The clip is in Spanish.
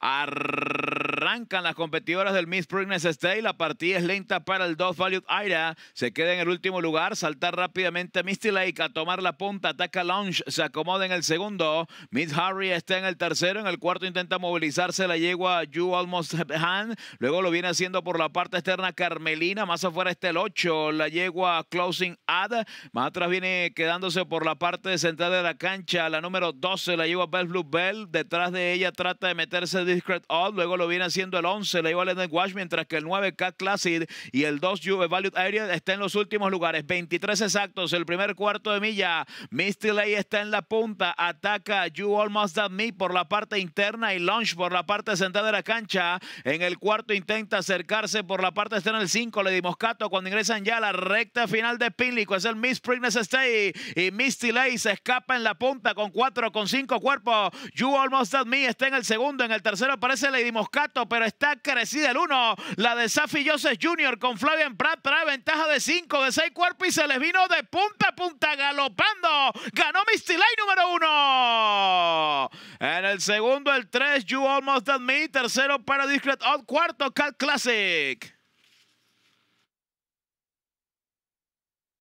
Arrancan las competidoras del Miss Pregnancy State. La partida es lenta para el Dos Valued Ida. Se queda en el último lugar. salta rápidamente Misty Lake a tomar la punta. Ataca Launch, Se acomoda en el segundo. Miss Harry está en el tercero. En el cuarto intenta movilizarse la yegua You Almost Hand, Luego lo viene haciendo por la parte externa Carmelina. Más afuera está el 8. La yegua Closing Ad. Más atrás viene quedándose por la parte central de la cancha. La número 12. La yegua Bell Blue Bell. Detrás de ella trata de meterse Discret All, luego lo viene haciendo el 11, en el Wash, mientras que el 9 Cat Classic y el 2 Juve Valued Area está en los últimos lugares, 23 exactos, el primer cuarto de milla, Misty Lay está en la punta, ataca You Almost That Me por la parte interna y Launch por la parte central de la cancha, en el cuarto intenta acercarse por la parte externa el 5, le dimos Cato cuando ingresan ya a la recta final de Pinlico, es el Miss Prigness Stay y Misty Lay se escapa en la punta con cuatro con cinco cuerpos, You Almost That Me está en el segundo, en el tercer Tercero aparece Lady Moscato, pero está crecida el uno, La de Safi Joseph Jr. con Flavian Pratt trae ventaja de cinco, de seis cuerpos y se les vino de punta a punta galopando. Ganó Misty Light número uno. En el segundo, el tres, You Almost admit. Tercero para Discret Odd. Cuarto, Cal Classic.